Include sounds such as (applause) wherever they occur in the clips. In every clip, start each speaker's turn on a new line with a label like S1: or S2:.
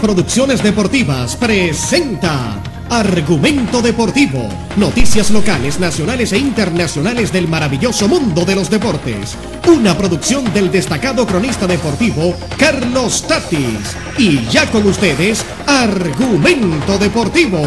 S1: Producciones Deportivas presenta Argumento Deportivo, noticias locales, nacionales e internacionales del maravilloso mundo de los deportes. Una producción del destacado cronista deportivo Carlos Tatis. Y ya con ustedes, Argumento Deportivo.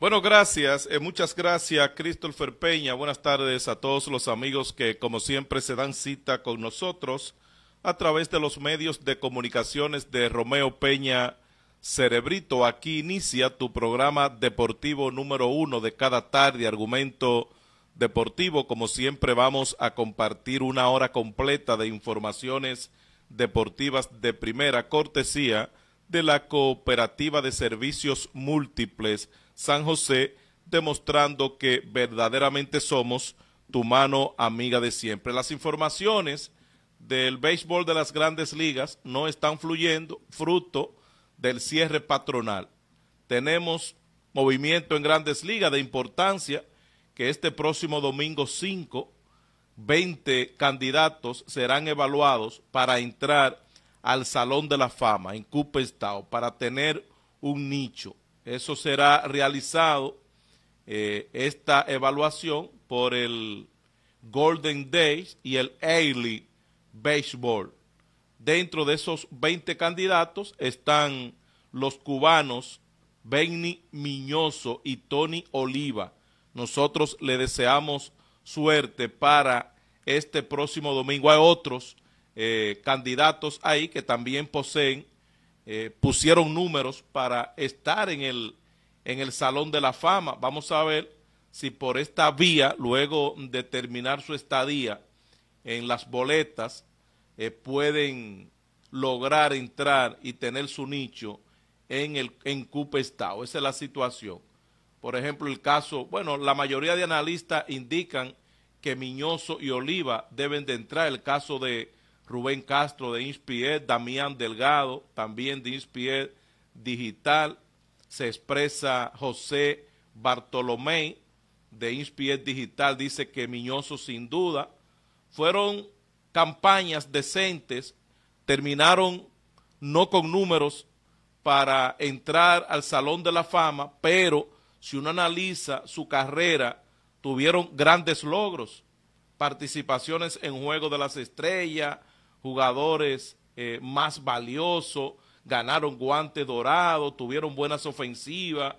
S2: Bueno, gracias, eh, muchas gracias Christopher Peña. Buenas tardes a todos los amigos que como siempre se dan cita con nosotros a través de los medios de comunicaciones de Romeo Peña Cerebrito. Aquí inicia tu programa deportivo número uno de cada tarde, argumento deportivo. Como siempre vamos a compartir una hora completa de informaciones deportivas de primera cortesía de la Cooperativa de Servicios Múltiples San José, demostrando que verdaderamente somos tu mano amiga de siempre. Las informaciones del béisbol de las grandes ligas no están fluyendo fruto del cierre patronal. Tenemos movimiento en grandes ligas de importancia que este próximo domingo 5, 20 candidatos serán evaluados para entrar al Salón de la Fama en Cooperstown para tener un nicho. Eso será realizado, eh, esta evaluación, por el Golden Days y el Ailey béisbol. Dentro de esos 20 candidatos están los cubanos Benny Miñoso y Tony Oliva. Nosotros le deseamos suerte para este próximo domingo. Hay otros eh, candidatos ahí que también poseen, eh, pusieron números para estar en el, en el Salón de la Fama. Vamos a ver si por esta vía, luego de terminar su estadía, en las boletas eh, pueden lograr entrar y tener su nicho en, el, en Esa es la situación. Por ejemplo, el caso, bueno, la mayoría de analistas indican que Miñoso y Oliva deben de entrar. El caso de Rubén Castro de Inspier, Damián Delgado también de Inspier Digital, se expresa José Bartolomé de Inspier Digital, dice que Miñoso sin duda, fueron campañas decentes, terminaron no con números para entrar al Salón de la Fama, pero si uno analiza su carrera, tuvieron grandes logros, participaciones en Juego de las Estrellas, jugadores eh, más valiosos, ganaron guante dorado, tuvieron buenas ofensivas,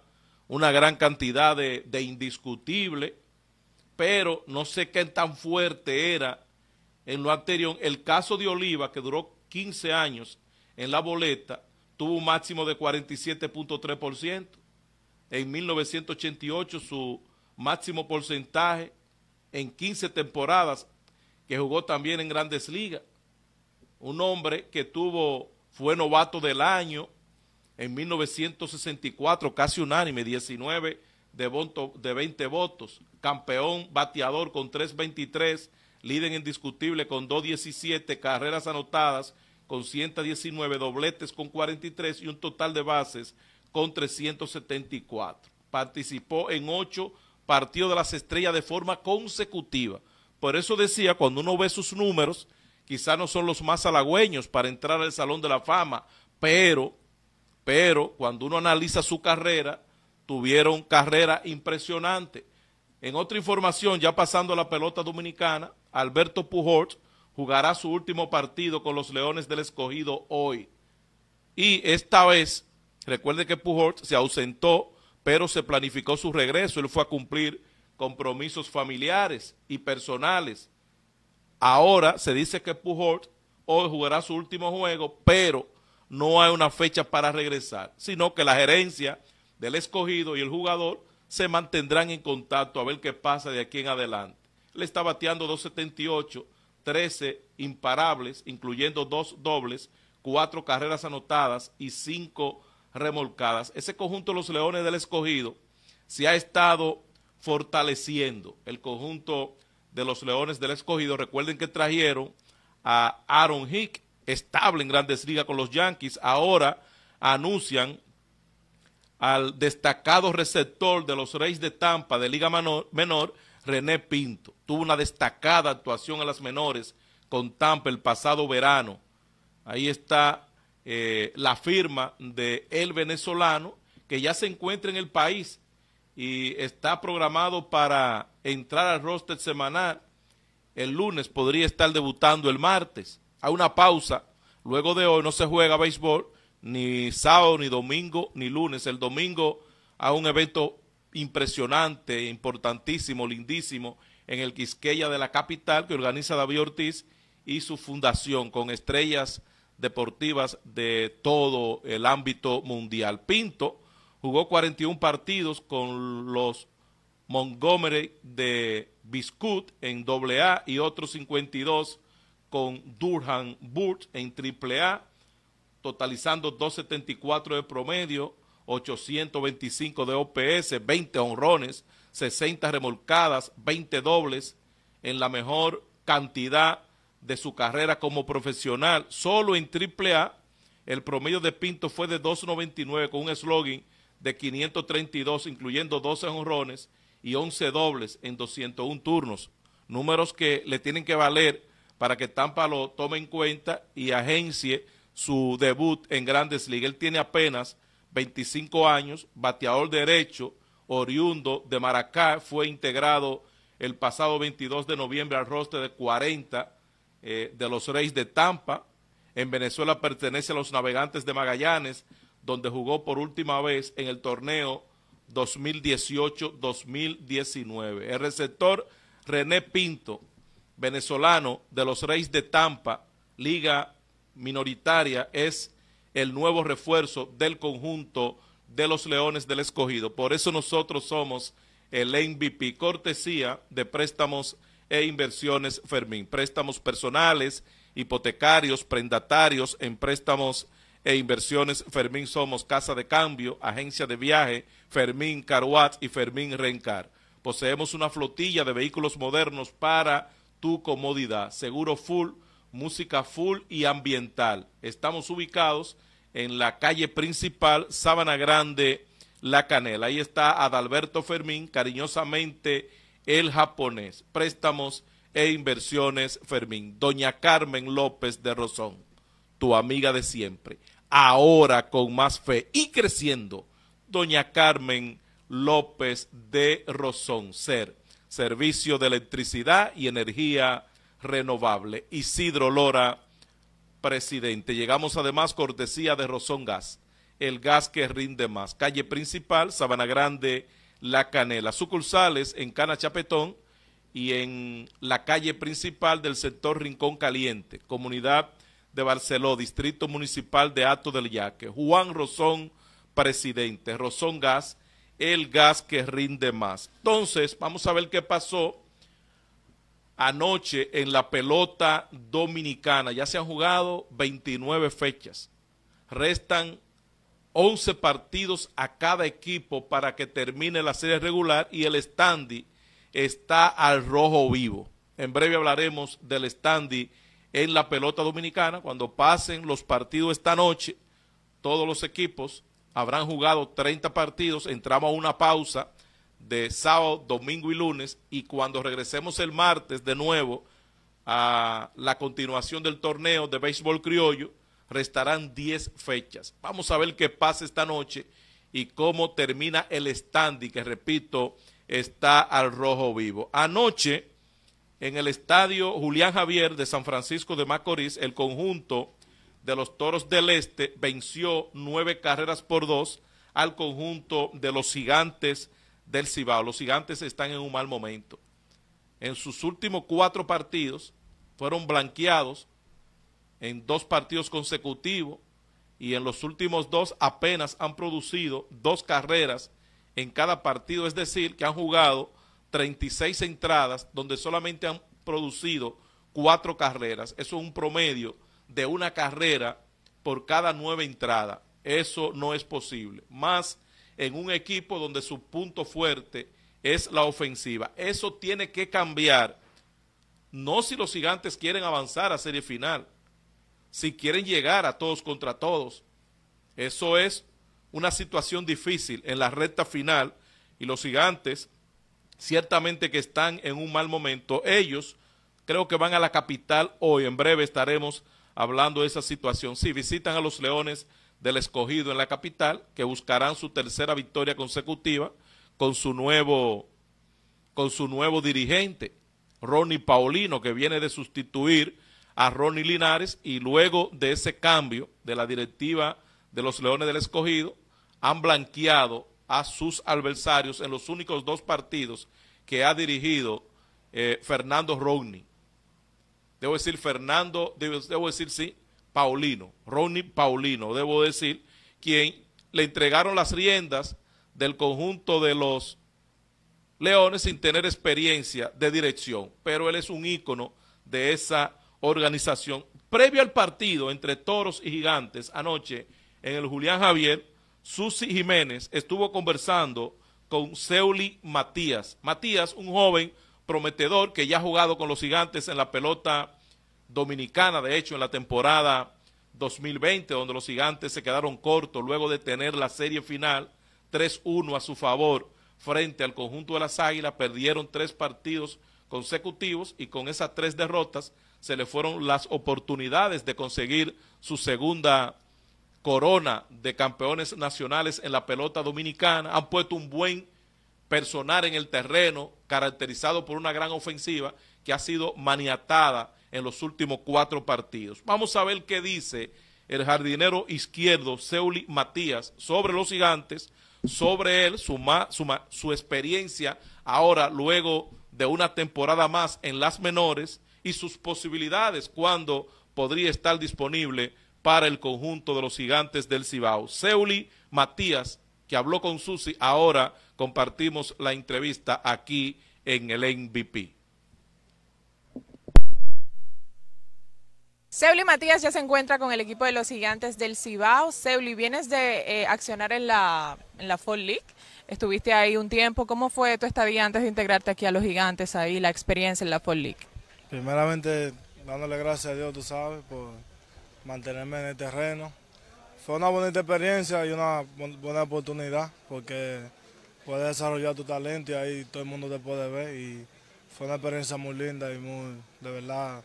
S2: una gran cantidad de, de indiscutible, pero no sé qué tan fuerte era en lo anterior, el caso de Oliva, que duró 15 años en la boleta, tuvo un máximo de 47.3%. En 1988 su máximo porcentaje en 15 temporadas que jugó también en grandes ligas. Un hombre que tuvo, fue novato del año en 1964, casi unánime, 19 de 20 votos, campeón bateador con 323 líder indiscutible con 2.17 carreras anotadas, con 119 dobletes con 43 y un total de bases con 374. Participó en ocho partidos de las estrellas de forma consecutiva. Por eso decía, cuando uno ve sus números, quizás no son los más halagüeños para entrar al Salón de la Fama, pero, pero cuando uno analiza su carrera, tuvieron carrera impresionante. En otra información, ya pasando a la pelota dominicana, Alberto Pujort jugará su último partido con los Leones del Escogido hoy. Y esta vez, recuerde que Pujort se ausentó, pero se planificó su regreso. Él fue a cumplir compromisos familiares y personales. Ahora se dice que Pujort hoy jugará su último juego, pero no hay una fecha para regresar, sino que la gerencia del escogido y el jugador se mantendrán en contacto a ver qué pasa de aquí en adelante le está bateando 278, 13 imparables, incluyendo dos dobles, cuatro carreras anotadas y cinco remolcadas. Ese conjunto de los Leones del Escogido se ha estado fortaleciendo. El conjunto de los Leones del Escogido, recuerden que trajeron a Aaron Hick, estable en Grandes Ligas con los Yankees, ahora anuncian al destacado receptor de los Reyes de Tampa de Liga Menor, René Pinto tuvo una destacada actuación a las menores con Tampa el pasado verano. Ahí está eh, la firma de El Venezolano, que ya se encuentra en el país y está programado para entrar al roster semanal el lunes, podría estar debutando el martes. Hay una pausa, luego de hoy no se juega béisbol, ni sábado, ni domingo, ni lunes. El domingo a un evento impresionante, importantísimo, lindísimo, en el Quisqueya de la capital que organiza David Ortiz y su fundación con estrellas deportivas de todo el ámbito mundial. Pinto jugó 41 partidos con los Montgomery de Biscut en AA y otros 52 con Durham Burt en AAA, totalizando 2.74 de promedio 825 de OPS, 20 honrones, 60 remolcadas, 20 dobles, en la mejor cantidad de su carrera como profesional. Solo en triple A, el promedio de Pinto fue de 2.99 con un slogan de 532, incluyendo 12 honrones y 11 dobles en 201 turnos. Números que le tienen que valer para que Tampa lo tome en cuenta y agencie su debut en Grandes Ligas. Él tiene apenas 25 años, bateador derecho, oriundo de Maracá, fue integrado el pasado 22 de noviembre al roster de 40 eh, de los Reyes de Tampa. En Venezuela pertenece a los Navegantes de Magallanes, donde jugó por última vez en el torneo 2018-2019. El receptor René Pinto, venezolano de los Reyes de Tampa, liga minoritaria, es el nuevo refuerzo del conjunto de los Leones del Escogido. Por eso nosotros somos el MVP, cortesía de préstamos e inversiones Fermín, préstamos personales, hipotecarios, prendatarios en préstamos e inversiones Fermín Somos, Casa de Cambio, Agencia de Viaje, Fermín Caruat y Fermín Rencar. Poseemos una flotilla de vehículos modernos para tu comodidad. Seguro full música full y ambiental. Estamos ubicados en la calle principal, Sabana Grande, La Canela. Ahí está Adalberto Fermín, cariñosamente el japonés. Préstamos e inversiones, Fermín. Doña Carmen López de Rosón, tu amiga de siempre. Ahora con más fe y creciendo, Doña Carmen López de Rosón, ser servicio de electricidad y energía renovable. Isidro Lora, presidente. Llegamos además cortesía de Rosón Gas, el gas que rinde más. Calle principal, Sabana Grande, La Canela. Sucursales en Cana Chapetón y en la calle principal del sector Rincón Caliente, comunidad de Barceló, distrito municipal de Ato del Yaque. Juan Rosón, presidente. Rosón Gas, el gas que rinde más. Entonces, vamos a ver qué pasó anoche en la pelota dominicana. Ya se han jugado 29 fechas. Restan 11 partidos a cada equipo para que termine la serie regular y el standy está al rojo vivo. En breve hablaremos del standy en la pelota dominicana. Cuando pasen los partidos esta noche, todos los equipos habrán jugado 30 partidos. Entramos a una pausa de sábado, domingo y lunes y cuando regresemos el martes de nuevo a la continuación del torneo de béisbol criollo, restarán 10 fechas. Vamos a ver qué pasa esta noche y cómo termina el y que repito, está al rojo vivo. Anoche, en el estadio Julián Javier de San Francisco de Macorís, el conjunto de los Toros del Este venció nueve carreras por dos al conjunto de los Gigantes del Cibao. Los gigantes están en un mal momento. En sus últimos cuatro partidos fueron blanqueados en dos partidos consecutivos y en los últimos dos apenas han producido dos carreras en cada partido, es decir, que han jugado 36 entradas donde solamente han producido cuatro carreras. Eso es un promedio de una carrera por cada nueve entradas. Eso no es posible. Más en un equipo donde su punto fuerte es la ofensiva. Eso tiene que cambiar. No si los gigantes quieren avanzar a serie final, si quieren llegar a todos contra todos. Eso es una situación difícil en la recta final y los gigantes ciertamente que están en un mal momento. Ellos creo que van a la capital hoy. En breve estaremos hablando de esa situación. Si visitan a los Leones del escogido en la capital, que buscarán su tercera victoria consecutiva con su nuevo, con su nuevo dirigente, Ronnie Paulino, que viene de sustituir a Ronnie Linares y luego de ese cambio de la directiva de los Leones del Escogido, han blanqueado a sus adversarios en los únicos dos partidos que ha dirigido eh, Fernando Rodney. Debo decir Fernando, debo decir sí, Paulino, Ronnie Paulino, debo decir, quien le entregaron las riendas del conjunto de los Leones sin tener experiencia de dirección, pero él es un ícono de esa organización. Previo al partido entre Toros y Gigantes anoche en el Julián Javier, Susi Jiménez estuvo conversando con Seuli Matías. Matías, un joven prometedor que ya ha jugado con los Gigantes en la pelota Dominicana, de hecho, en la temporada 2020, donde los gigantes se quedaron cortos luego de tener la serie final 3-1 a su favor frente al conjunto de las Águilas, perdieron tres partidos consecutivos y con esas tres derrotas se le fueron las oportunidades de conseguir su segunda corona de campeones nacionales en la pelota dominicana. Han puesto un buen personal en el terreno, caracterizado por una gran ofensiva que ha sido maniatada en los últimos cuatro partidos. Vamos a ver qué dice el jardinero izquierdo Seuli Matías sobre los gigantes, sobre él, su, experiencia ahora luego de una temporada más en las menores y sus posibilidades cuando podría estar disponible para el conjunto de los gigantes del Cibao. Seuli Matías, que habló con Susi, ahora compartimos la entrevista aquí en el MVP.
S3: Seuli Matías ya se encuentra con el equipo de los gigantes del Cibao. Seuli, vienes de eh, accionar en la, en la Fall League. Estuviste ahí un tiempo. ¿Cómo fue tu estadía antes de integrarte aquí a los gigantes ahí, la experiencia en
S4: la Fall League? Primeramente, dándole gracias a Dios, tú sabes, por mantenerme en el terreno. Fue una bonita experiencia y una buena oportunidad porque puedes desarrollar tu talento y ahí todo el mundo te puede ver. Y fue una experiencia muy linda y muy, de verdad,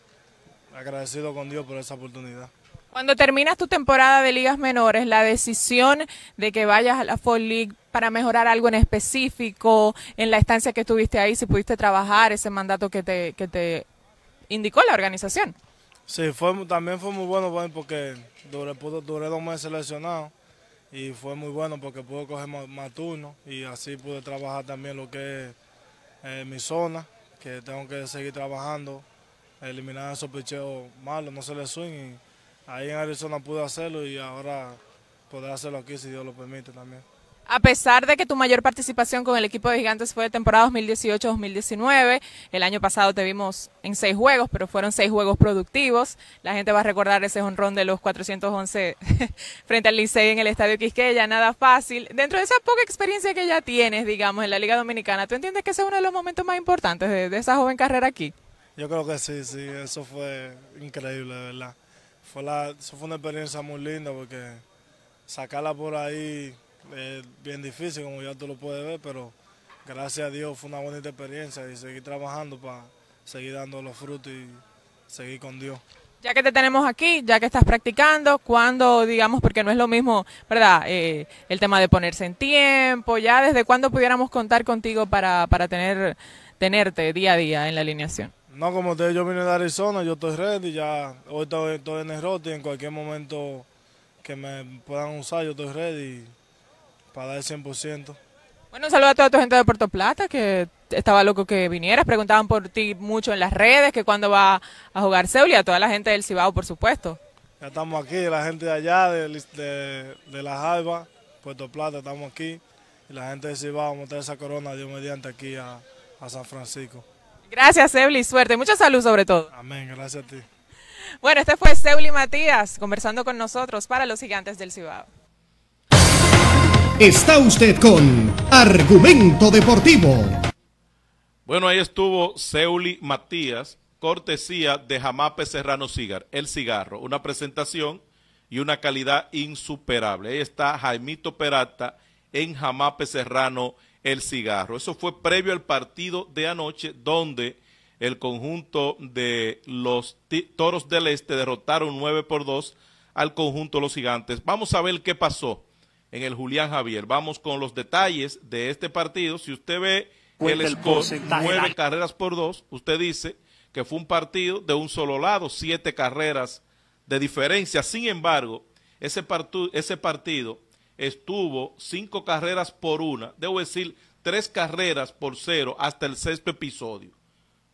S4: agradecido con Dios por esa oportunidad.
S3: Cuando terminas tu temporada de ligas menores, la decisión de que vayas a la Fall League para mejorar algo en específico, en la estancia que estuviste ahí, si pudiste trabajar ese mandato que te, te indicó la organización.
S4: Sí, fue, también fue muy bueno porque duré, dos meses seleccionado y fue muy bueno porque pude coger más, turnos y así pude trabajar también lo que es eh, mi zona, que tengo que seguir trabajando eliminar esos picheos malos, no se le swing. ahí en Arizona pude hacerlo y ahora poder hacerlo aquí si Dios lo permite también.
S3: A pesar de que tu mayor participación con el equipo de Gigantes fue de temporada 2018-2019, el año pasado te vimos en seis juegos, pero fueron seis juegos productivos. La gente va a recordar ese honrón de los 411 (laughs) frente al Licey en el Estadio Quisqueya, nada fácil. Dentro de esa poca experiencia que ya tienes, digamos, en la Liga Dominicana, ¿tú entiendes que ese es uno de los momentos más importantes
S4: de esa joven carrera aquí? Yo creo que sí, sí, eso fue increíble, verdad. Fue la, eso fue una experiencia muy linda porque sacarla por ahí es bien difícil, como ya tú lo puedes ver, pero gracias a Dios fue una bonita experiencia y seguir trabajando para seguir dando los frutos y seguir con Dios.
S3: Ya que te tenemos aquí, ya que estás practicando, ¿cuándo, digamos, porque no es lo mismo, ¿verdad? Eh, el tema de ponerse en tiempo, ya desde cuándo pudiéramos contar contigo para, para tener, tenerte día a día en la alineación.
S4: No, como ustedes, yo vine de Arizona, yo estoy ready, ya hoy estoy, en el rote y en cualquier momento que me puedan usar, yo estoy ready para dar el 100%. Bueno, un saludo
S3: a toda tu gente de Puerto Plata que estaba loco que vinieras, preguntaban por ti mucho en las redes, que cuándo va a jugar Seul y a toda la gente del Cibao, por supuesto.
S4: Ya estamos aquí, la gente de allá, de, de, de Puerto Plata, estamos aquí. Y la gente del Cibao, vamos a traer esa corona, de Dios mediante, aquí a San Francisco.
S3: Gracias, Seuli. Suerte. Mucha salud sobre
S4: todo. Amén. Gracias a ti.
S3: Bueno, este fue Seuli Matías conversando con nosotros para los gigantes del Cibao.
S1: Está usted con Argumento Deportivo.
S2: Bueno, ahí estuvo Seuli Matías, cortesía de Jamape Serrano Cigar, El Cigarro, una presentación y una calidad insuperable. Ahí está Jaimito Perata en Jamape Serrano Cigar el cigarro. Eso fue previo al partido de anoche donde el conjunto de los Toros del Este derrotaron 9 por 2 al conjunto de los Gigantes. Vamos a ver qué pasó en el Julián Javier. Vamos con los detalles de este partido. Si usted ve el, score, 9 carreras por dos, usted dice que fue un partido de un solo lado, siete carreras de diferencia. Sin embargo, ese, partido estuvo cinco carreras por una, debo decir tres carreras por cero hasta el sexto episodio.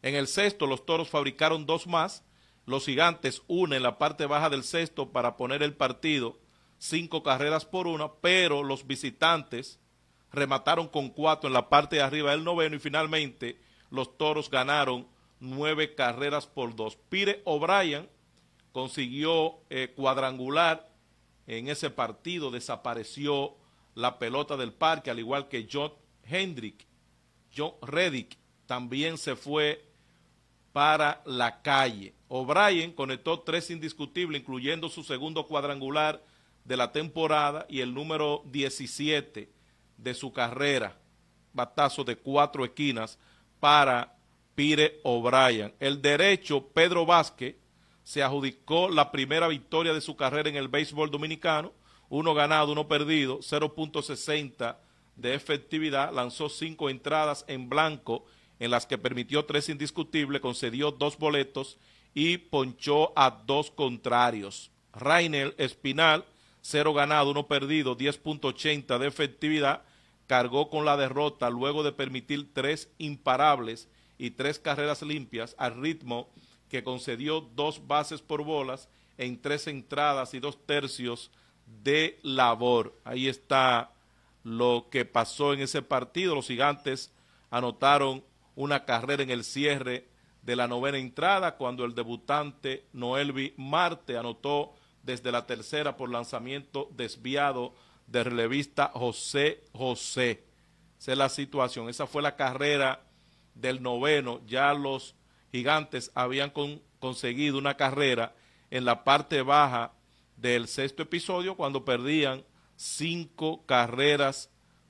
S2: En el sexto los toros fabricaron dos más, los gigantes una en la parte baja del sexto para poner el partido cinco carreras por una, pero los visitantes remataron con cuatro en la parte de arriba del noveno y finalmente los toros ganaron nueve carreras por dos. Pire O'Brien consiguió eh, cuadrangular en ese partido desapareció la pelota del parque, al igual que John Hendrick, John Reddick también se fue para la calle. O'Brien conectó tres indiscutibles, incluyendo su segundo cuadrangular de la temporada y el número 17 de su carrera, batazo de cuatro esquinas para Pire O'Brien. El derecho, Pedro Vázquez, se adjudicó la primera victoria de su carrera en el béisbol dominicano, uno ganado, uno perdido, 0.60 de efectividad, lanzó cinco entradas en blanco en las que permitió tres indiscutibles, concedió dos boletos y ponchó a dos contrarios. Rainel Espinal, cero ganado, uno perdido, 10.80 de efectividad, cargó con la derrota luego de permitir tres imparables y tres carreras limpias al ritmo de que concedió dos bases por bolas en tres entradas y dos tercios de labor. Ahí está lo que pasó en ese partido. Los gigantes anotaron una carrera en el cierre de la novena entrada cuando el debutante Noelvi Marte anotó desde la tercera por lanzamiento desviado de relevista José José. Esa es la situación. Esa fue la carrera del noveno. Ya los gigantes habían conseguido una carrera en la parte baja del sexto episodio cuando perdían cinco carreras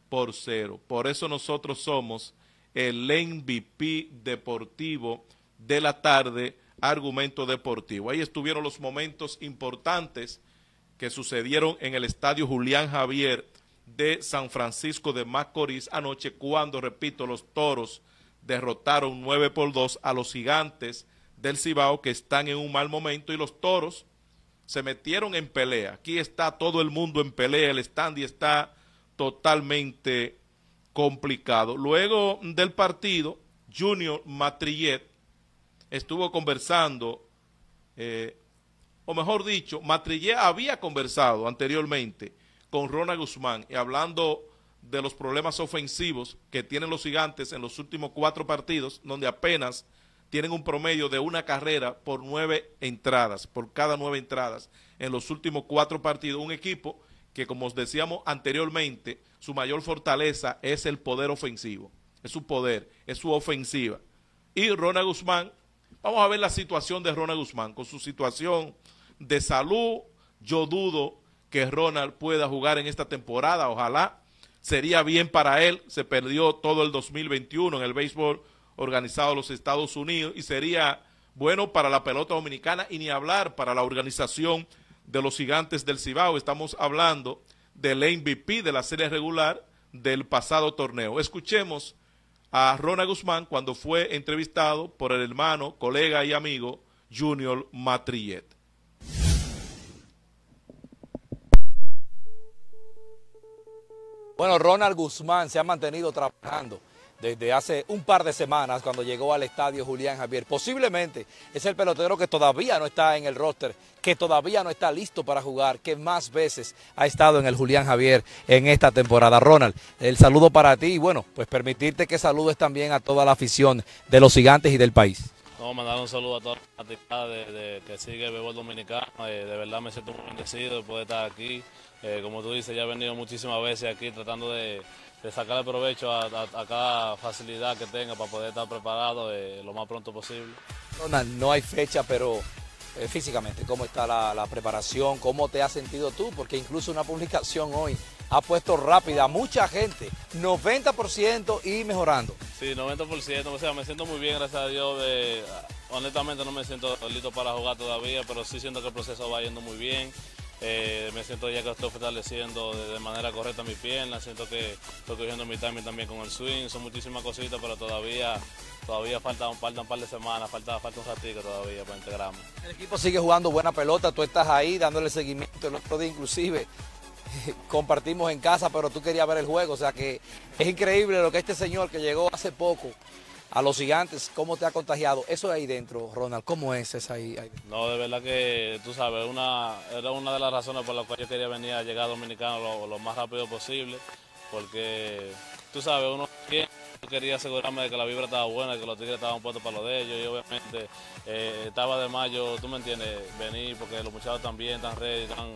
S2: por cero. Por eso nosotros somos el MVP deportivo de la tarde, argumento deportivo. Ahí estuvieron los momentos importantes que sucedieron en el estadio Julián Javier de San Francisco de Macorís anoche cuando, repito, los toros derrotaron 9 por 2 a los gigantes del Cibao que están en un mal momento y los toros se metieron en pelea. Aquí está todo el mundo en pelea, el stand y está totalmente complicado. Luego del partido, Junior Matrillet estuvo conversando, eh, o mejor dicho, Matrillet había conversado anteriormente con Rona Guzmán y hablando de los problemas ofensivos que tienen los gigantes en los últimos cuatro partidos, donde apenas tienen un promedio de una carrera por nueve entradas, por cada nueve entradas en los últimos cuatro partidos. Un equipo que, como os decíamos anteriormente, su mayor fortaleza es el poder ofensivo, es su poder, es su ofensiva. Y Ronald Guzmán, vamos a ver la situación de Ronald Guzmán con su situación de salud. Yo dudo que Ronald pueda jugar en esta temporada, ojalá sería bien para él. Se perdió todo el 2021 en el béisbol organizado de los Estados Unidos y sería bueno para la pelota dominicana y ni hablar para la organización de los gigantes del Cibao. Estamos hablando del MVP de la serie regular del pasado torneo. Escuchemos a Rona Guzmán cuando fue entrevistado por el hermano, colega y amigo Junior Matrillet. Bueno, Ronald Guzmán se
S5: ha mantenido trabajando desde hace un par de semanas cuando llegó al estadio Julián Javier. Posiblemente es el pelotero que todavía no está en el roster, que todavía no está listo para jugar, que más veces ha estado en el Julián Javier en esta temporada. Ronald, el saludo para ti y bueno, pues permitirte que saludes también a toda la afición de los gigantes y del país.
S6: No, mandar un saludo a toda la que sigue el dominicano. Eh, de verdad me siento muy bendecido de poder estar aquí. Eh, como tú dices, ya he venido muchísimas veces aquí tratando de, de sacarle provecho a, cada facilidad que tenga para poder estar preparado eh, lo más pronto posible.
S5: no hay fecha, pero eh, físicamente, ¿cómo está
S6: la, preparación? ¿Cómo te
S5: has sentido tú? Porque incluso una (laughs) publicación hoy ha puesto rápida a mucha gente, 90% y mejorando.
S6: Sí, 90%, o sea, me siento muy bien, gracias a Dios. honestamente no me siento listo para jugar todavía, pero sí siento que el proceso va yendo muy bien. Eh, me siento ya que estoy fortaleciendo de, manera correcta mi pierna, siento que estoy cogiendo mi timing también con el swing, son muchísimas cositas, pero todavía todavía falta un par, de semanas, falta, falta un ratito todavía para integrarme.
S5: El equipo sigue jugando buena pelota, tú estás ahí dándole seguimiento, el otro día inclusive (laughs) compartimos en casa, pero tú querías ver el juego, o sea que es increíble lo que este señor que llegó hace poco a los gigantes, cómo te ha contagiado. Eso ahí dentro, Ronald, ¿cómo es esa ahí,
S6: No, de verdad que tú sabes, una, era una de las razones por las cuales yo quería venir a llegar a Dominicano lo, lo más rápido posible, porque tú sabes, uno tiene quería asegurarme de que la vibra estaba buena, que los tigres estaban puestos para lo de ellos y obviamente eh, estaba de mayo, tú me entiendes, venir porque los muchachos también están ready, están,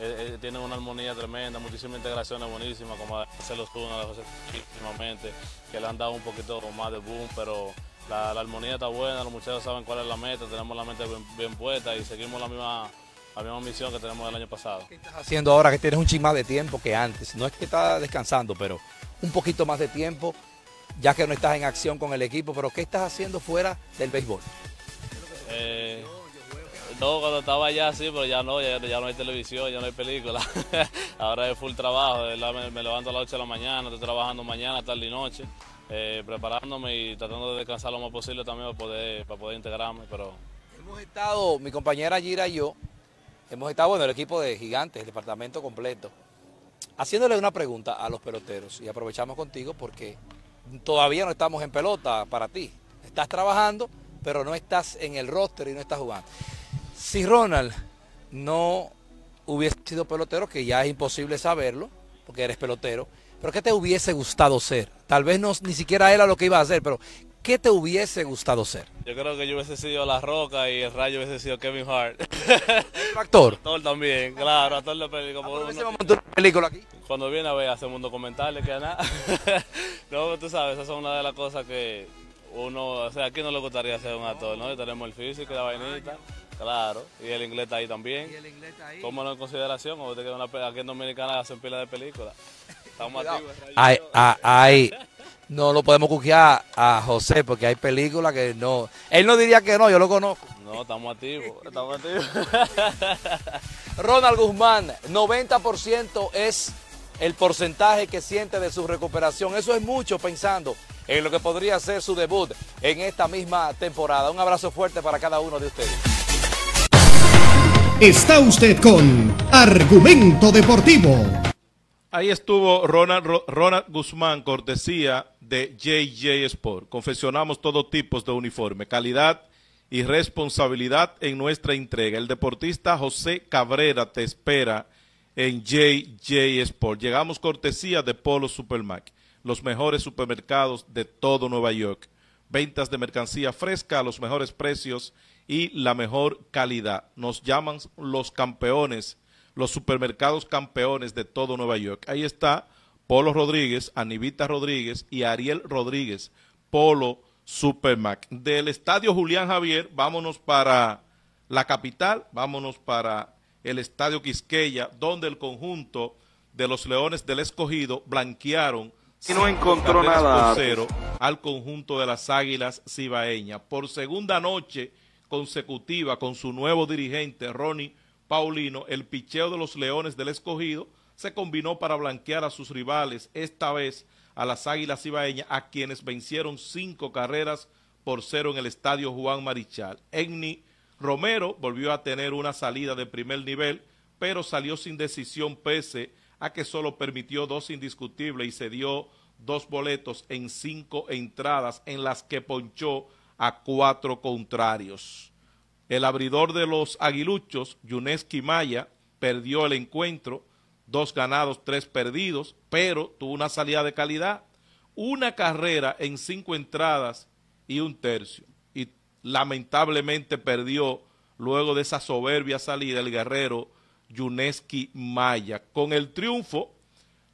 S6: eh, eh, tienen una armonía tremenda, muchísimas integraciones buenísimas, como hacer los turnos últimamente, que le han dado un poquito más de boom, pero la, armonía está buena, los muchachos saben cuál es la meta, tenemos la meta bien, puesta y seguimos la misma la misma misión que tenemos del año pasado. ¿Qué estás haciendo
S5: ahora que tienes un ching más de tiempo que antes? No es que estás descansando, pero un poquito más de tiempo ya que no estás en acción con el equipo, pero ¿qué estás haciendo fuera del béisbol?
S6: Eh, no, cuando estaba allá sí, pero ya no, ya, no hay televisión, ya no hay película. (laughs) Ahora es full trabajo, me, levanto a las 8 de la mañana, estoy trabajando mañana, tarde y noche, eh, preparándome y tratando de descansar lo más posible también para poder, para poder integrarme. Pero...
S5: Hemos estado, mi compañera Gira y yo, hemos estado, en el equipo de gigantes, el departamento completo, haciéndole una pregunta a los peloteros y aprovechamos contigo porque todavía no estamos en pelota para ti. Estás trabajando, pero no estás en el roster y no estás jugando. Si Ronald no hubiese sido pelotero, que ya es imposible saberlo, porque eres pelotero, pero ¿qué te hubiese gustado ser? Tal vez no, ni siquiera era lo que iba a hacer, pero ¿qué te hubiese gustado ser?
S6: Yo creo que yo hubiese sido La Roca y el rayo hubiese sido Kevin Hart. actor? (laughs) Actor también, claro, actor de película. ¿Cómo una película aquí? Cuando viene a ver, hacemos un documental, que nada. (laughs) no, tú sabes, esas son una de las cosas que uno, o sea, aquí no le gustaría ser un actor, ¿no? tenemos el físico y la vainita. Claro, y el inglés ahí también. ¿Y el inglés está ahí? Tómalo en consideración, aquí en Dominicana hacen pila de películas. Estamos (laughs) activos.
S5: hay, no lo podemos cuquear a José porque hay películas que no. Él no diría que no, yo lo conozco.
S6: No, estamos activos, estamos activos. (laughs) Ronald
S5: Guzmán, 90% es el porcentaje que siente de su recuperación. Eso es mucho pensando en lo que podría ser su debut en esta misma temporada. Un abrazo
S2: fuerte para cada uno de ustedes.
S1: Está usted con Argumento Deportivo.
S2: Ahí estuvo Ronald, Guzmán, cortesía de JJ Sport. Confeccionamos todos tipos de uniforme, calidad y responsabilidad en nuestra entrega. El deportista José Cabrera te espera en JJ Sport. Llegamos cortesía de Polo Supermac, los mejores supermercados de todo Nueva York. Ventas de mercancía fresca a los mejores precios y la mejor calidad. Nos llaman los campeones los supermercados campeones de todo Nueva York. Ahí está Polo Rodríguez, Anivita Rodríguez y Ariel Rodríguez, Polo Supermac. Del Estadio Julián Javier, vámonos para la capital, vámonos para el Estadio Quisqueya, donde el conjunto de los Leones del Escogido blanquearon y no encontró nada. al conjunto de las Águilas Cibaeñas. Por segunda noche consecutiva con su nuevo dirigente, Ronnie Paulino, el picheo de los Leones del Escogido se combinó para blanquear a sus rivales, esta vez a las Águilas Ibaeñas, a quienes vencieron cinco carreras por cero en el Estadio Juan Marichal. Egni Romero volvió a tener una salida de primer nivel, pero salió sin decisión pese a que solo permitió dos indiscutibles y se dio dos boletos en cinco entradas en las que ponchó a cuatro contrarios. El abridor de los aguiluchos, Yuneski Maya, perdió el encuentro, dos ganados, tres perdidos, pero tuvo una salida de calidad, una carrera en cinco entradas y un tercio. Y lamentablemente perdió luego de esa soberbia salida el guerrero Yuneski Maya. Con el triunfo,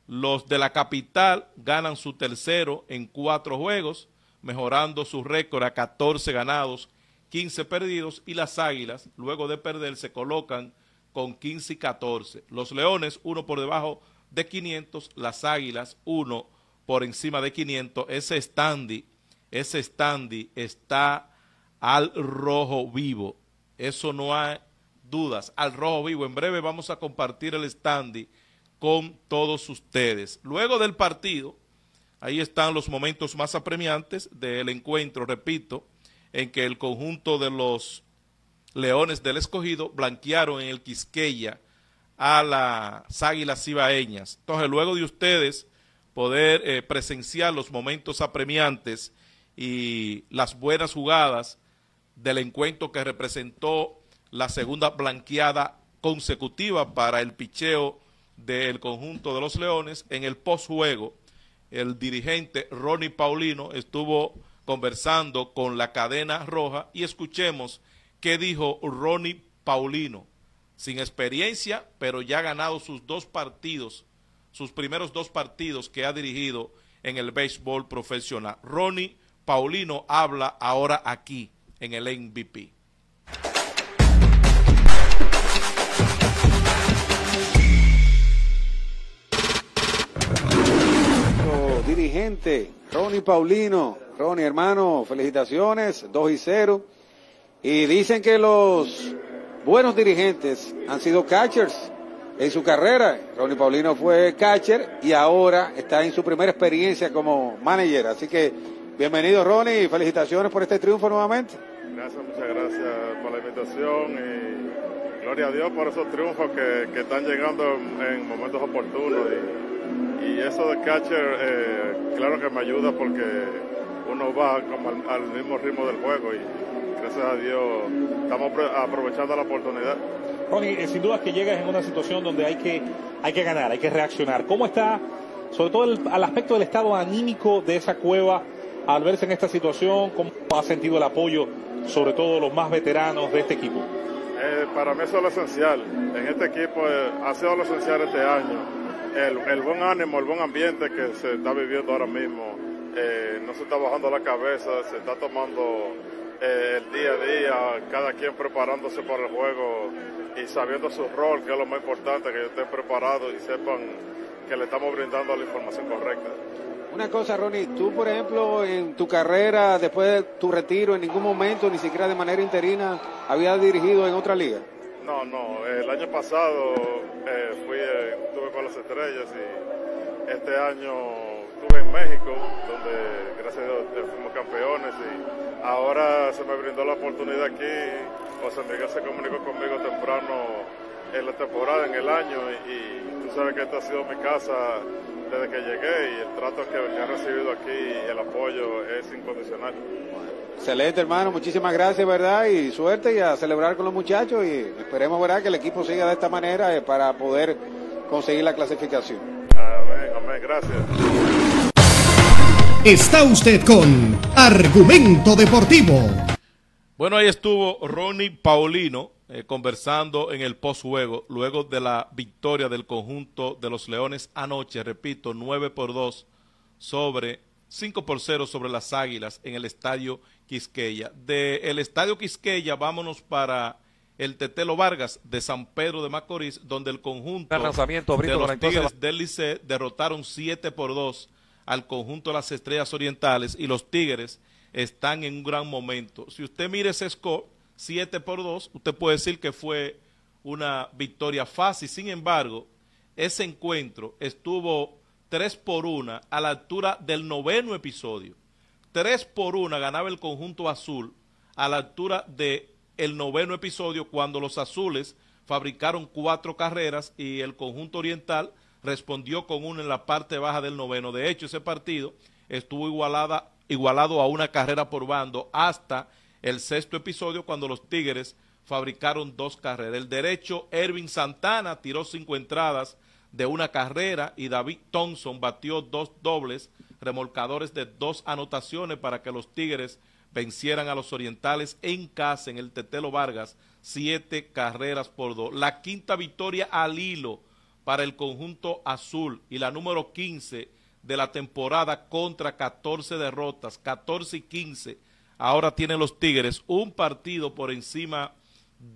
S2: los de la capital ganan su tercero en cuatro juegos, mejorando su récord a 14 ganados, 15 perdidos y las Águilas, luego de perder, se colocan con 15 y 14. Los Leones, uno por debajo de 500, las Águilas, uno por encima de 500. Ese standy, ese standy está al rojo vivo. Eso no hay dudas, al rojo vivo. En breve vamos a compartir el standy con todos ustedes. Luego del partido, ahí están los momentos más apremiantes del encuentro, repito, en que el conjunto de los Leones del Escogido blanquearon en el Quisqueya a las Águilas Cibaeñas. Entonces, luego de ustedes poder eh, presenciar los momentos apremiantes y las buenas jugadas del encuentro que representó la segunda blanqueada consecutiva para el picheo del conjunto de los Leones, en el postjuego el dirigente Ronnie Paulino estuvo conversando con la cadena roja y escuchemos qué dijo Ronnie Paulino, sin experiencia, pero ya ha ganado sus dos partidos, sus primeros dos partidos que ha dirigido en el béisbol profesional. Ronnie Paulino habla ahora aquí en el MVP.
S5: dirigente, Ronnie Paulino, Ronnie, hermano, felicitaciones, 2 y 0. Y dicen que los buenos dirigentes han sido catchers en su carrera. Ronnie Paulino fue catcher y ahora está en su primera experiencia como manager. Así que bienvenido Ronnie y felicitaciones por este triunfo nuevamente.
S7: Gracias, muchas gracias por la invitación y gloria a Dios por esos triunfos que, están llegando en momentos oportunos. Y, eso de catcher, eh, claro que me ayuda porque uno va como al, mismo ritmo del juego y gracias a Dios estamos aprovechando la oportunidad. Ronnie, eh, sin duda que llegas en una situación
S2: donde hay que, hay que ganar, hay que reaccionar. ¿Cómo está, sobre todo el, al aspecto del estado anímico de esa cueva al verse en esta situación? ¿Cómo ha sentido el apoyo, sobre todo los más veteranos de este equipo?
S7: Eh, para mí eso es lo esencial. En este equipo eh, ha sido lo esencial este año. El, el, buen ánimo, el buen ambiente que se está viviendo ahora mismo eh, no se está bajando la cabeza, se está tomando eh, el día a día, cada quien preparándose para el juego y sabiendo su rol, que es lo más importante, que estén preparados y sepan que le estamos brindando la información correcta.
S1: Una
S5: cosa, Ronnie,
S7: tú por ejemplo
S5: en tu carrera, después de tu retiro, en ningún momento, ni siquiera de manera interina, habías dirigido en otra liga.
S7: No, no, el año pasado eh, fui, estuve con las estrellas y este año México, donde gracias a Dios fuimos campeones y ahora se me brindó la oportunidad aquí. José Miguel se comunicó conmigo temprano en la temporada, en el año, y, tú sabes que esta ha sido mi casa desde que llegué y el trato que he recibido aquí, y el apoyo es incondicional.
S5: Excelente, hermano. Muchísimas gracias, ¿verdad? Y suerte y a celebrar con los muchachos y esperemos, ¿verdad?, que el equipo siga de esta manera eh, para
S2: poder conseguir la clasificación. Amén, amén. Gracias.
S1: Está usted con Argumento Deportivo.
S2: Bueno, ahí estuvo Ronnie Paulino eh, conversando en el postjuego, luego de la victoria del conjunto de los Leones anoche, repito, 9 por 2 sobre 5 por 0 sobre las Águilas en el Estadio Quisqueya. Del el Estadio Quisqueya vámonos para el Tetelo Vargas de San Pedro de Macorís, donde el conjunto de los Tigres del derrotaron 7 por 2 al conjunto de las Estrellas Orientales y los Tigres están en un gran momento. Si usted mire ese score, 7 por 2, usted puede decir que fue una victoria fácil. Sin embargo, ese encuentro estuvo 3 por 1 a la altura del noveno episodio. 3 por 1 ganaba el conjunto azul a la altura del el noveno episodio cuando los azules fabricaron cuatro carreras y el conjunto oriental respondió con uno en la parte baja del noveno. De hecho, ese partido estuvo igualada, igualado a una carrera por bando hasta el sexto episodio cuando los Tigres fabricaron dos carreras. El derecho, Ervin Santana tiró cinco entradas de una carrera y David Thompson batió dos dobles, remolcadores de dos anotaciones para que los Tigres vencieran a los Orientales en casa en el Tetelo Vargas, siete carreras por dos. La quinta victoria al hilo para el conjunto azul y la número 15 de la temporada contra 14 derrotas, 14 y 15. Ahora tienen los Tigres un partido por encima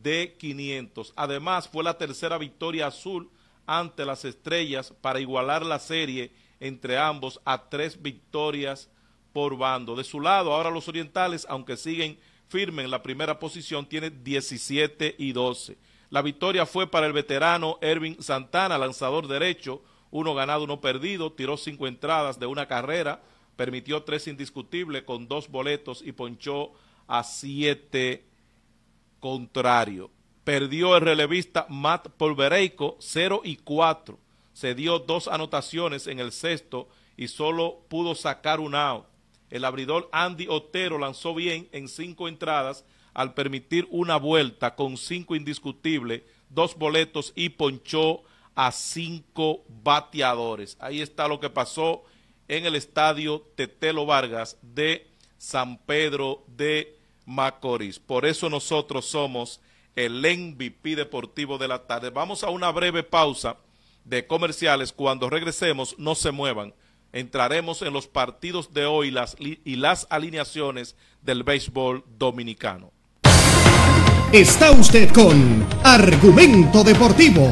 S2: de 500. Además, fue la tercera victoria azul ante las estrellas para igualar la serie entre ambos a tres victorias por bando. De su lado, ahora los orientales, aunque siguen firmes en la primera posición, tienen 17 y 12. La victoria fue para el veterano Erwin Santana, lanzador derecho, uno ganado, uno perdido, tiró cinco entradas de una carrera, permitió tres indiscutibles con dos boletos y ponchó a siete contrario. Perdió el relevista Matt Polvereico 0 y cuatro. Se dio dos anotaciones en el sexto y solo pudo sacar un out. El abridor Andy Otero lanzó bien en cinco entradas, al permitir una vuelta con cinco indiscutibles, dos boletos y ponchó a cinco bateadores. Ahí está lo que pasó en el estadio Tetelo Vargas de San Pedro de Macorís. Por eso nosotros somos el MVP deportivo de la tarde. Vamos a una breve pausa de comerciales. Cuando regresemos, no se muevan. Entraremos en los partidos de hoy y las alineaciones del béisbol dominicano.
S1: Está usted con Argumento Deportivo.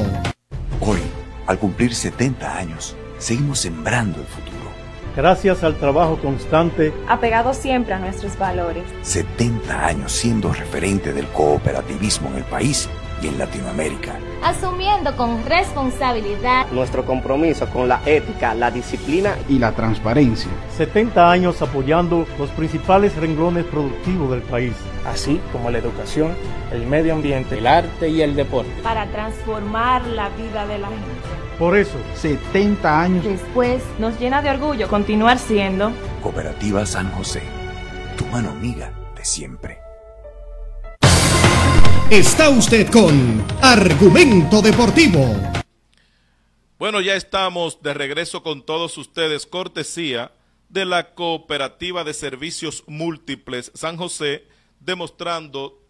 S1: Hoy, al cumplir 70 años, seguimos sembrando el futuro.
S2: Gracias al trabajo constante,
S3: apegado siempre a nuestros valores.
S1: 70 años siendo referente del cooperativismo en el país y en Latinoamérica.
S3: Asumiendo con
S2: responsabilidad
S1: nuestro compromiso con la ética, la disciplina y la
S2: transparencia. 70 años apoyando los principales renglones productivos del país, así como la educación, el medio ambiente, el arte y el deporte.
S3: Para transformar la vida de la gente.
S1: Por eso, 70 años
S3: después, nos llena de orgullo continuar siendo
S1: Cooperativa San José, tu mano amiga de siempre. Está usted con Argumento Deportivo.
S2: Bueno, ya estamos de regreso con todos ustedes, cortesía de la Cooperativa de Servicios Múltiples San José, demostrando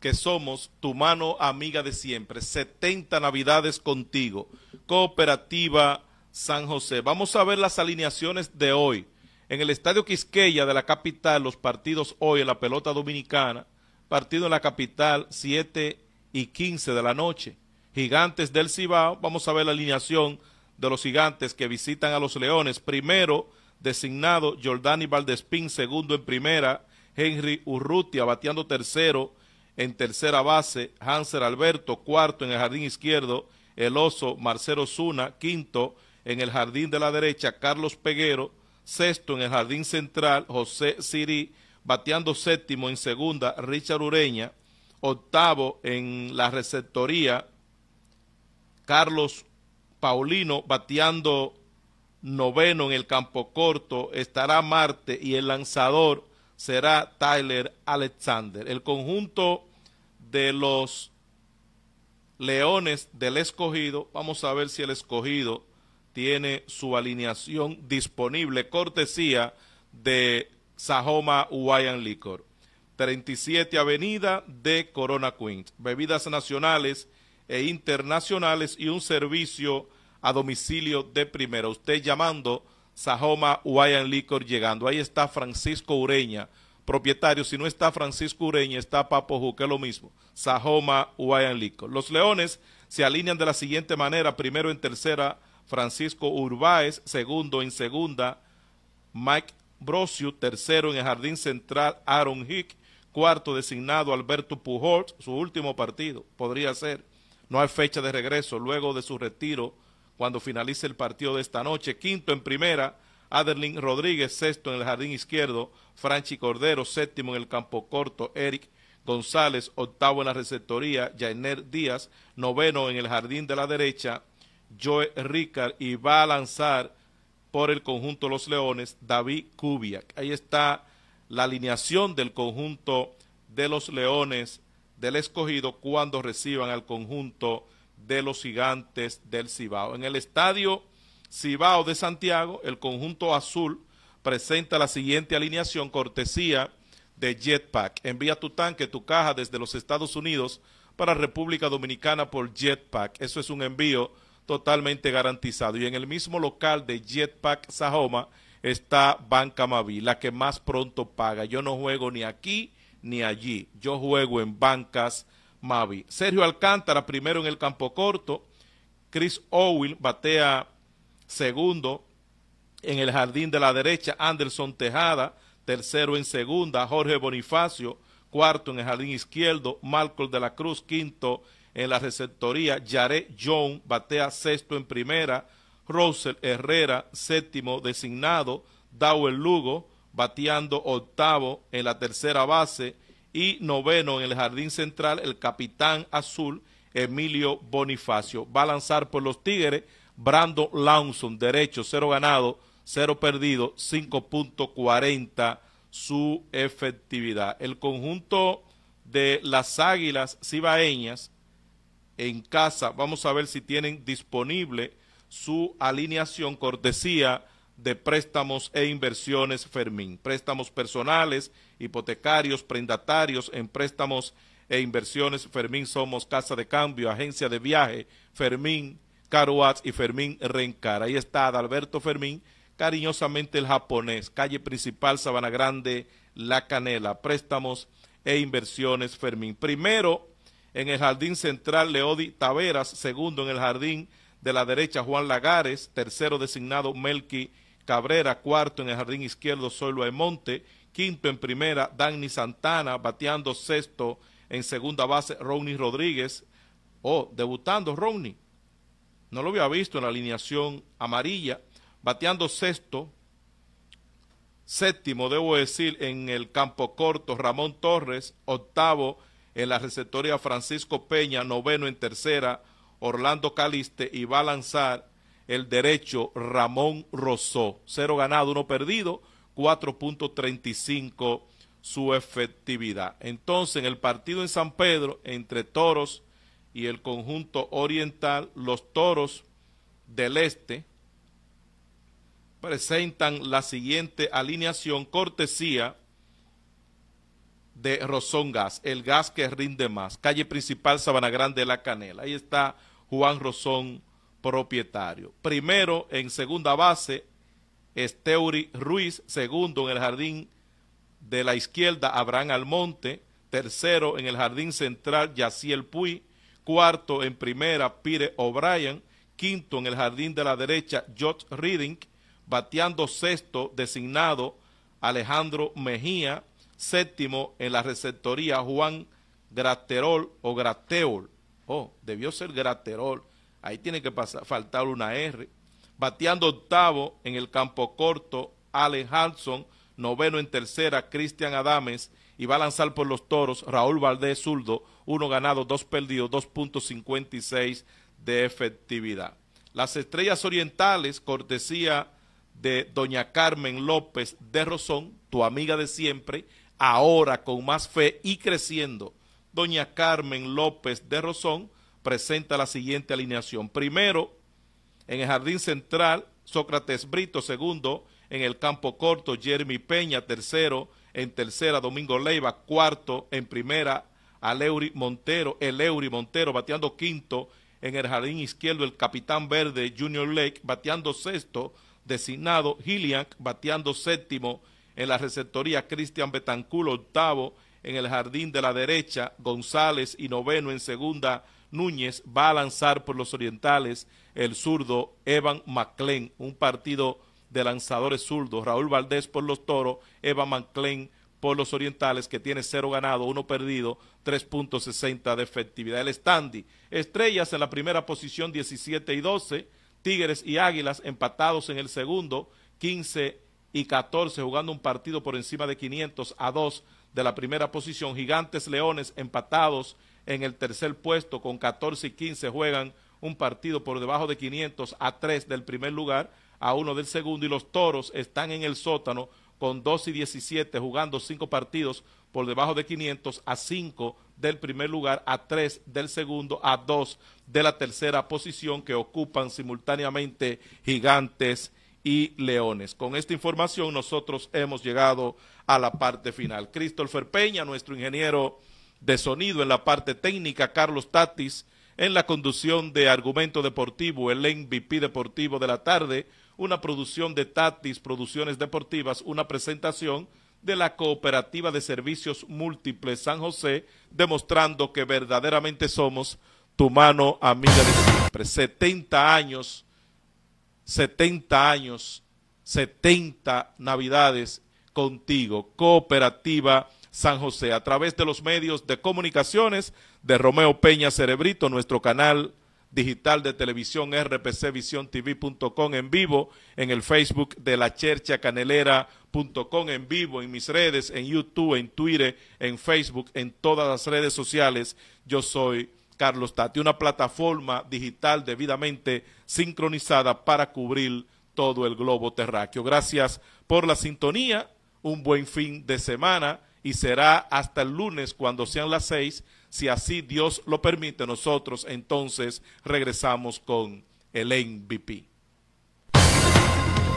S2: que somos tu mano amiga de siempre. 70 Navidades contigo. Cooperativa San José. Vamos a ver las alineaciones de hoy. En el Estadio Quisqueya de la capital, los partidos hoy en la pelota dominicana partido en la capital, 7 y 15 de la noche. Gigantes del Cibao, vamos a ver la alineación de los gigantes que visitan a los Leones. Primero, designado Jordani Valdespín, segundo en primera, Henry Urrutia bateando tercero en tercera base, Hanser Alberto, cuarto en el jardín izquierdo, el oso Marcelo Zuna, quinto en el jardín de la derecha, Carlos Peguero, sexto en el jardín central, José Sirí bateando séptimo en segunda Richard Ureña, octavo en la receptoría Carlos Paulino, bateando noveno en el campo corto estará Marte y el lanzador será Tyler Alexander. El conjunto de los Leones del escogido, vamos a ver si el escogido tiene su alineación disponible, cortesía de Sahoma Hawaiian Liquor. 37 Avenida de Corona Queens. Bebidas nacionales e internacionales y un servicio a domicilio de primera. Usted llamando Sahoma Hawaiian Liquor llegando. Ahí está Francisco Ureña, propietario. Si no está Francisco Ureña, está Papo Juque, lo mismo. Sahoma Hawaiian Liquor. Los Leones se alinean de la siguiente manera. Primero en tercera, Francisco Urbáez. Segundo en segunda, Mike Brosius, tercero en el jardín central Aaron Hick, cuarto designado Alberto Pujols, su último partido, podría ser. No hay fecha de regreso luego de su retiro cuando finalice el partido de esta noche. Quinto en primera, adelín Rodríguez, sexto en el jardín izquierdo, Franchi Cordero, séptimo en el campo corto, Eric González, octavo en la receptoría, Jainer Díaz, noveno en el jardín de la derecha, Joe Ricard y va a lanzar por el conjunto Los Leones, David Kubiak. Ahí está la alineación del conjunto de los Leones del escogido cuando reciban al conjunto de los gigantes del Cibao. En el estadio Cibao de Santiago, el conjunto azul presenta la siguiente alineación cortesía de Jetpack. Envía tu tanque, tu caja desde los Estados Unidos para República Dominicana por Jetpack. Eso es un envío totalmente garantizado. Y en el mismo local de Jetpack Sahoma está Banca Mavi la que más pronto paga. Yo no juego ni aquí ni allí. Yo juego en Bancas Mavi. Sergio Alcántara primero en el campo corto. Chris Owen batea segundo en el jardín de la derecha. Anderson Tejada tercero en segunda. Jorge Bonifacio cuarto en el jardín izquierdo. Malcolm de la Cruz quinto en la receptoría, Yaret Young batea sexto en primera, Rosel Herrera séptimo designado, Dowell Lugo bateando octavo en la tercera base y noveno en el jardín central el capitán azul Emilio Bonifacio. Va a lanzar por los Tigres Brando Lawson, derecho, cero ganado, cero perdido, 5.40 su efectividad. El conjunto de las Águilas Cibaeñas en casa. Vamos a ver si tienen disponible su alineación cortesía de préstamos e inversiones Fermín. Préstamos personales, hipotecarios, prendatarios en préstamos e inversiones Fermín Somos, Casa de Cambio, Agencia de Viaje, Fermín Caruaz y Fermín Rencar. Ahí está Adalberto Fermín, cariñosamente el japonés, calle principal, Sabana Grande, La Canela, préstamos e inversiones Fermín. Primero, en el jardín central Leodi Taveras, segundo en el jardín de la derecha Juan Lagares, tercero designado Melqui Cabrera, cuarto en el jardín izquierdo Soylo Monte, quinto en primera Dani Santana, bateando sexto en segunda base Ronnie Rodríguez, o oh, debutando Ronnie, no lo había visto en la alineación amarilla, bateando sexto, séptimo, debo decir, en el campo corto Ramón Torres, octavo en la receptoria Francisco Peña, noveno en tercera, Orlando Caliste, y va a lanzar el derecho Ramón Rosó. Cero ganado, uno perdido, 4.35 su efectividad. Entonces, en el partido en San Pedro, entre Toros y el conjunto oriental, los Toros del Este presentan la siguiente alineación cortesía de Rosón Gas, el gas que rinde más, calle principal Sabana Grande La Canela. Ahí está Juan Rosón, propietario. Primero en segunda base, Esteuri Ruiz. Segundo en el jardín de la izquierda, Abraham Almonte. Tercero en el jardín central, Yaciel Puy. Cuarto en primera, Pire O'Brien. Quinto en el jardín de la derecha, George Reading. Bateando sexto, designado Alejandro Mejía séptimo en la receptoría Juan Graterol o Grateol. Oh, debió ser Graterol. Ahí tiene que pasar, faltar una R. Bateando octavo en el campo corto, Allen Hanson. Noveno en tercera, Cristian Adames. Y va a lanzar por los toros Raúl Valdés Zurdo. Uno ganado, dos perdidos, 2.56 de efectividad. Las estrellas orientales, cortesía de doña Carmen López de Rosón, tu amiga de siempre, ahora con más fe y creciendo. Doña Carmen López de Rosón presenta la siguiente alineación. Primero, en el jardín central, Sócrates Brito. Segundo, en el campo corto, Jeremy Peña. Tercero, en tercera, Domingo Leiva. Cuarto, en primera, Aleuri Montero. Eleuri Montero bateando quinto. En el jardín izquierdo, el capitán verde, Junior Lake. Bateando sexto, designado Giliac. Bateando séptimo, en la receptoría Cristian Betanculo, octavo en el jardín de la derecha, González y noveno en segunda, Núñez va a lanzar por los orientales el zurdo Evan mclain un partido de lanzadores zurdos, Raúl Valdés por los toros, Evan mclain por los orientales que tiene cero ganado, uno perdido, 3.60 de efectividad. El Standy, Estrellas en la primera posición 17 y 12, Tigres y Águilas empatados en el segundo, 15 y 14 jugando un partido por encima de 500 a 2 de la primera posición. Gigantes Leones empatados en el tercer puesto con 14 y 15 juegan un partido por debajo de 500 a 3 del primer lugar, a 1 del segundo y los Toros están en el sótano con 2 y 17 jugando 5 partidos por debajo de 500 a 5 del primer lugar, a 3 del segundo, a 2 de la tercera posición que ocupan simultáneamente Gigantes y Leones. Con esta información nosotros hemos llegado a la parte final. Christopher Peña, nuestro ingeniero de sonido en la parte técnica, Carlos Tatis, en la conducción de Argumento Deportivo, el MVP Deportivo de la tarde, una producción de Tatis Producciones Deportivas, una presentación de la Cooperativa de Servicios Múltiples San José, demostrando que verdaderamente somos tu mano amiga de siempre. 70 años 70 años, 70 navidades contigo, Cooperativa San José, a través de los medios de comunicaciones de Romeo Peña Cerebrito, nuestro canal digital de televisión rpcvisiontv.com en vivo, en el Facebook de la Chercha Canelera.com en vivo, en mis redes, en YouTube, en Twitter, en Facebook, en todas las redes sociales. Yo soy Carlos Tati, una plataforma digital debidamente sincronizada para cubrir todo el globo terráqueo. Gracias por la sintonía, un buen fin de semana y será hasta el lunes cuando sean las seis, si así Dios lo permite, nosotros entonces regresamos con el MVP.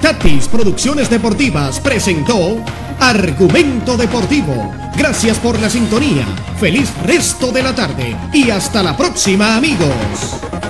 S1: Catis Producciones Deportivas presentó Argumento Deportivo. Gracias por la sintonía. Feliz resto de la tarde y hasta la próxima amigos.